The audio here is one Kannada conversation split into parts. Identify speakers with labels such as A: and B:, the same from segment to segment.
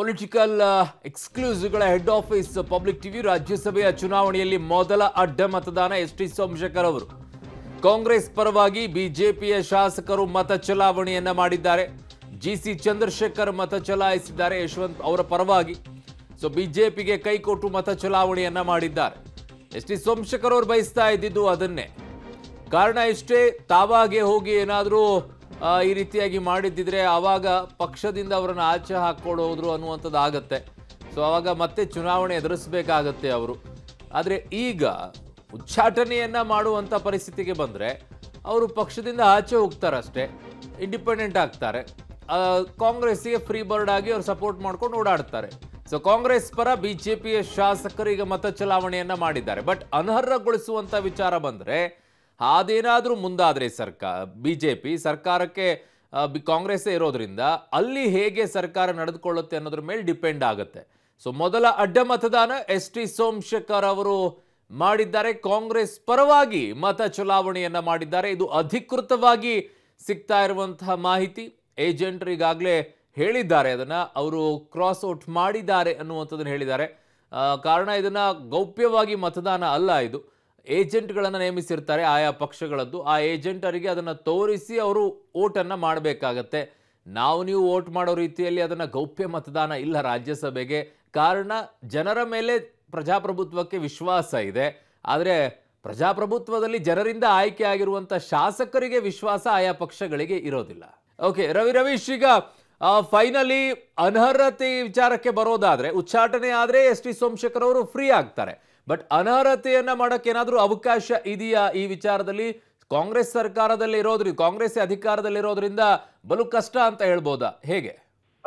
A: political uh, exclusive ಗಳ ಹೆಡ್ ಆಫೀಸ್ ಪಬ್ಲಿಕ್ ಟಿವಿ ರಾಜ್ಯಸಭೆಯ ಚುನಾವಣೆಯಲ್ಲಿ ಮೊದಲ ಅಡ್ಡ ಮತದಾನ ಎಸ್ ಟಿ ಸೋಮಶೇಖರ್ ಅವರು ಕಾಂಗ್ರೆಸ್ ಪರವಾಗಿ ಬಿಜೆಪಿ ಆಡಳಿತರು ಮತ ಚಲಾವಣೆಯನ್ನ ಮಾಡಿದ್ದಾರೆ ಜಿ ಸಿ ಚಂದ್ರಶೇಖರ್ ಮತ ಚಲಾಯಿಸಿದರೆ ಯಶವಂತ ಅವರ ಪರವಾಗಿ ಸೋ ಬಿಜೆಪಿ ಗೆ ಕೈಕೋಟು ಮತ ಚಲಾವಣೆಯನ್ನ ಮಾಡಿದ್ದಾರೆ ಎಸ್ ಟಿ ಸೋಮಶೇಖರ್ ಬಯಸ್ತಾ ಇದ್ದಿದ್ದು ಅದನ್ನೇ ಕಾರಣ ಇಷ್ಟೇ ತಾವಾಗೆ ಹೋಗಿ ಏನಾದರೂ ಈ ರೀತಿಯಾಗಿ ಮಾಡಿದ್ದಿದ್ರೆ ಆವಾಗ ಪಕ್ಷದಿಂದ ಅವರನ್ನು ಆಚೆ ಹಾಕ್ಕೊಂಡು ಹೋದ್ರು ಅನ್ನುವಂಥದ್ದು ಆಗತ್ತೆ ಸೊ ಆವಾಗ ಮತ್ತೆ ಚುನಾವಣೆ ಎದುರಿಸಬೇಕಾಗತ್ತೆ ಅವರು ಆದರೆ ಈಗ ಉಚ್ಚಾಟನೆಯನ್ನು ಮಾಡುವಂಥ ಪರಿಸ್ಥಿತಿಗೆ ಬಂದರೆ ಅವರು ಪಕ್ಷದಿಂದ ಆಚೆ ಹೋಗ್ತಾರಷ್ಟೇ ಇಂಡಿಪೆಂಡೆಂಟ್ ಆಗ್ತಾರೆ ಕಾಂಗ್ರೆಸ್ಸಿಗೆ ಫ್ರೀ ಬರ್ಡ್ ಆಗಿ ಅವ್ರು ಸಪೋರ್ಟ್ ಮಾಡ್ಕೊಂಡು ಓಡಾಡ್ತಾರೆ ಸೊ ಕಾಂಗ್ರೆಸ್ ಪರ ಬಿ ಜೆ ಪಿಯ ಶಾಸಕರು ಈಗ ಮತ ಚಲಾವಣೆಯನ್ನು ಮಾಡಿದ್ದಾರೆ ಬಟ್ ಅನರ್ಹಗೊಳಿಸುವಂಥ ವಿಚಾರ ಬಂದರೆ ಅದೇನಾದರೂ ಮುಂದಾದರೆ ಸರ್ಕಾ ಬಿ ಜೆ ಪಿ ಸರ್ಕಾರಕ್ಕೆ ಕಾಂಗ್ರೆಸ್ಸೇ ಇರೋದ್ರಿಂದ ಅಲ್ಲಿ ಹೇಗೆ ಸರ್ಕಾರ ನಡೆದುಕೊಳ್ಳುತ್ತೆ ಅನ್ನೋದ್ರ ಮೇಲೆ ಡಿಪೆಂಡ್ ಆಗುತ್ತೆ ಸೊ ಮೊದಲ ಅಡ್ಡ ಮತದಾನ ಎಸ್ ಟಿ ಸೋಮಶೇಖರ್ ಅವರು ಮಾಡಿದ್ದಾರೆ ಕಾಂಗ್ರೆಸ್ ಪರವಾಗಿ ಮತ ಚಲಾವಣೆಯನ್ನು ಮಾಡಿದ್ದಾರೆ ಇದು ಅಧಿಕೃತವಾಗಿ ಸಿಗ್ತಾ ಇರುವಂತಹ ಮಾಹಿತಿ ಏಜೆಂಟ್ರಿಗಾಗಲೇ ಹೇಳಿದ್ದಾರೆ ಅದನ್ನು ಅವರು ಕ್ರಾಸ್ ಔಟ್ ಮಾಡಿದ್ದಾರೆ ಅನ್ನುವಂಥದ್ದನ್ನು ಹೇಳಿದ್ದಾರೆ ಕಾರಣ ಇದನ್ನು ಗೌಪ್ಯವಾಗಿ ಮತದಾನ ಅಲ್ಲ ಇದು ಏಜೆಂಟ್ಗಳನ್ನು ನೇಮಿಸಿರ್ತಾರೆ ಆಯಾ ಪಕ್ಷಗಳದ್ದು ಆ ಏಜೆಂಟರಿಗೆ ಅದನ್ನು ತೋರಿಸಿ ಅವರು ಓಟನ್ನು ಮಾಡಬೇಕಾಗತ್ತೆ ನಾವು ನೀವು ಓಟ್ ಮಾಡೋ ರೀತಿಯಲ್ಲಿ ಅದನ್ನು ಗೌಪ್ಯ ಮತದಾನ ಇಲ್ಲ ರಾಜ್ಯಸಭೆಗೆ ಕಾರಣ ಜನರ ಮೇಲೆ ಪ್ರಜಾಪ್ರಭುತ್ವಕ್ಕೆ ವಿಶ್ವಾಸ ಇದೆ ಆದರೆ ಪ್ರಜಾಪ್ರಭುತ್ವದಲ್ಲಿ ಜನರಿಂದ ಆಯ್ಕೆ ಆಗಿರುವಂಥ ಶಾಸಕರಿಗೆ ವಿಶ್ವಾಸ ಆಯಾ ಪಕ್ಷಗಳಿಗೆ ಇರೋದಿಲ್ಲ ಓಕೆ ರವಿ ರವೀಶ್ ಈಗ ಫೈನಲಿ ಅನರ್ಹತೆ ವಿಚಾರಕ್ಕೆ ಬರೋದಾದರೆ ಉಚ್ಚಾಟನೆ ಆದರೆ ಎಸ್ ಟಿ ಸೋಮಶೇಖರ್ ಅವರು ಫ್ರೀ ಆಗ್ತಾರೆ ಬಟ್ ಅನರ್ಹತೆಯನ್ನ ಮಾಡೋಕೆ ಏನಾದರೂ ಅವಕಾಶ ಇದೆಯಾ ಈ ವಿಚಾರದಲ್ಲಿ ಕಾಂಗ್ರೆಸ್ ಸರ್ಕಾರದಲ್ಲಿ ಇರೋದ್ರಿಂದ ಕಾಂಗ್ರೆಸ್ ಅಧಿಕಾರದಲ್ಲಿರೋದ್ರಿಂದ ಬಲು ಕಷ್ಟ ಅಂತ ಹೇಳ್ಬೋದಾ ಹೇಗೆ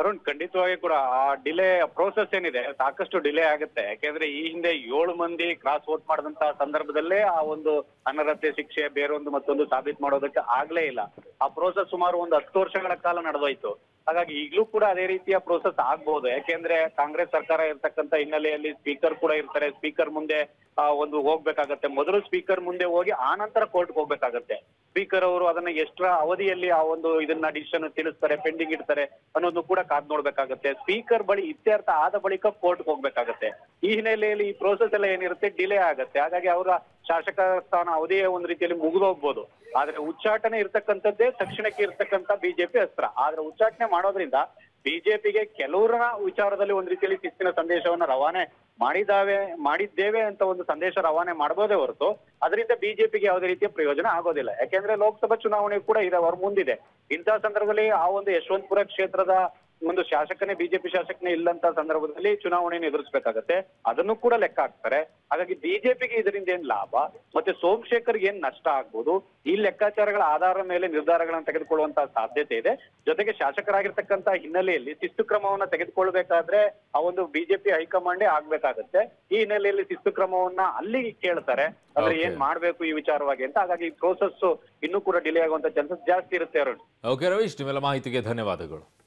B: ಅರುಣ್ ಖಂಡಿತವಾಗಿ ಕೂಡ ಆ ಡಿಲೇ ಪ್ರೋಸೆಸ್ ಏನಿದೆ ಸಾಕಷ್ಟು ಡಿಲೇ ಆಗುತ್ತೆ ಯಾಕೆಂದ್ರೆ ಈ ಹಿಂದೆ ಏಳು ಮಂದಿ ಕ್ರಾಸ್ ವೋಟ್ ಮಾಡಿದಂತಹ ಸಂದರ್ಭದಲ್ಲೇ ಆ ಒಂದು ಅನರ್ಹತೆ ಶಿಕ್ಷೆ ಬೇರೊಂದು ಮತ್ತೊಂದು ಸಾಬೀತ್ ಮಾಡೋದಕ್ಕೆ ಆಗ್ಲೇ ಇಲ್ಲ ಆ ಪ್ರೋಸೆಸ್ ಸುಮಾರು ಒಂದು ಹತ್ತು ವರ್ಷಗಳ ಕಾಲ ನಡೆದೋಯ್ತು ಹಾಗಾಗಿ ಈಗಲೂ ಕೂಡ ಅದೇ ರೀತಿಯ ಪ್ರೋಸೆಸ್ ಆಗ್ಬಹುದು ಯಾಕೆಂದ್ರೆ ಕಾಂಗ್ರೆಸ್ ಸರ್ಕಾರ ಇರ್ತಕ್ಕಂಥ ಹಿನ್ನೆಲೆಯಲ್ಲಿ ಸ್ಪೀಕರ್ ಕೂಡ ಇರ್ತಾರೆ ಸ್ಪೀಕರ್ ಮುಂದೆ ಒಂದು ಹೋಗ್ಬೇಕಾಗತ್ತೆ ಮೊದಲು ಸ್ಪೀಕರ್ ಮುಂದೆ ಹೋಗಿ ಆ ನಂತರ ಕೋರ್ಟ್ಗೆ ಹೋಗ್ಬೇಕಾಗತ್ತೆ ಸ್ಪೀಕರ್ ಅವರು ಅದನ್ನ ಎಷ್ಟರ ಅವಧಿಯಲ್ಲಿ ಆ ಒಂದು ಇದನ್ನ ಡಿಸಿಷನ್ ತಿಳಿಸ್ತಾರೆ ಪೆಂಡಿಂಗ್ ಇಡ್ತಾರೆ ಅನ್ನೋದು ಕೂಡ ಕಾದ್ ನೋಡ್ಬೇಕಾಗತ್ತೆ ಸ್ಪೀಕರ್ ಬಳಿ ಇತ್ಯರ್ಥ ಆದ ಬಳಿಕ ಕೋರ್ಟ್ ಹೋಗ್ಬೇಕಾಗತ್ತೆ ಈ ಹಿನ್ನೆಲೆಯಲ್ಲಿ ಈ ಪ್ರೋಸೆಸ್ ಎಲ್ಲ ಏನಿರುತ್ತೆ ಡಿಲೇ ಆಗತ್ತೆ ಹಾಗಾಗಿ ಅವರ ಶಾಸಕ ಸ್ಥಾನ ಅವಧಿಯೇ ಒಂದು ರೀತಿಯಲ್ಲಿ ಹೋಗ್ಬೋದು ಆದ್ರೆ ಉಚ್ಚಾಟನೆ ಇರ್ತಕ್ಕಂಥದ್ದೇ ತಕ್ಷಣಕ್ಕೆ ಇರತಕ್ಕಂತ ಬಿಜೆಪಿ ಅಸ್ತ್ರ ಆದ್ರೆ ಉಚ್ಚಾಟನೆ ಮಾಡೋದ್ರಿಂದ ಬಿಜೆಪಿಗೆ ಕೆಲವರ ವಿಚಾರದಲ್ಲಿ ಒಂದ್ ರೀತಿಯಲ್ಲಿ ಶಿಸ್ತಿನ ಸಂದೇಶವನ್ನ ರವಾನೆ ಮಾಡಿದ್ದಾವೆ ಮಾಡಿದ್ದೇವೆ ಅಂತ ಒಂದು ಸಂದೇಶ ರವಾನೆ ಮಾಡಬಹುದೇ ಹೊರತು ಅದರಿಂದ ಬಿಜೆಪಿಗೆ ಯಾವುದೇ ರೀತಿಯ ಪ್ರಯೋಜನ ಆಗೋದಿಲ್ಲ ಯಾಕೆಂದ್ರೆ ಲೋಕಸಭಾ ಚುನಾವಣೆ ಕೂಡ ಇದೆ ಅವ್ರ ಮುಂದಿದೆ ಇಂತಹ ಸಂದರ್ಭದಲ್ಲಿ ಆ ಒಂದು ಯಶವಂತಪುರ ಕ್ಷೇತ್ರದ ಒಂದು ಶಾಸಕನೇ ಬಿಜೆಪಿ ಶಾಸಕನೇ ಇಲ್ಲಂತ ಸಂದರ್ಭದಲ್ಲಿ ಚುನಾವಣೆಯನ್ನು ಎದುರಿಸಬೇಕಾಗತ್ತೆ ಅದನ್ನು ಕೂಡ ಲೆಕ್ಕ ಹಾಕ್ತಾರೆ ಹಾಗಾಗಿ ಬಿಜೆಪಿಗೆ ಇದರಿಂದ ಏನ್ ಲಾಭ ಮತ್ತೆ ಸೋಮಶೇಖರ್ ಏನ್ ನಷ್ಟ ಆಗ್ಬೋದು ಈ ಲೆಕ್ಕಾಚಾರಗಳ ಆಧಾರದ ಮೇಲೆ ನಿರ್ಧಾರಗಳನ್ನು ತೆಗೆದುಕೊಳ್ಳುವಂತಹ ಸಾಧ್ಯತೆ ಇದೆ ಜೊತೆಗೆ ಶಾಸಕರಾಗಿರ್ತಕ್ಕಂತಹ ಹಿನ್ನೆಲೆಯಲ್ಲಿ ಶಿಸ್ತು ಕ್ರಮವನ್ನ ತೆಗೆದುಕೊಳ್ಬೇಕಾದ್ರೆ ಆ ಒಂದು ಬಿಜೆಪಿ ಹೈಕಮಾಂಡ್ ಆಗ್ಬೇಕಾಗತ್ತೆ ಈ ಹಿನ್ನೆಲೆಯಲ್ಲಿ ಶಿಸ್ತು ಕ್ರಮವನ್ನ ಅಲ್ಲಿ ಕೇಳ್ತಾರೆ ಅಂದ್ರೆ ಏನ್ ಮಾಡ್ಬೇಕು ಈ ವಿಚಾರವಾಗಿ ಅಂತ ಹಾಗಾಗಿ ಈ ಪ್ರೋಸೆಸ್ ಇನ್ನೂ ಕೂಡ ಡಿಲೇ ಆಗುವಂತ ಚಾನ್ಸಸ್ ಜಾಸ್ತಿ ಇರುತ್ತೆ ಅರುಣ್
A: ಓಕೆ ರವೀಶ್ ಮೇಲೆ ಮಾಹಿತಿಗೆ ಧನ್ಯವಾದಗಳು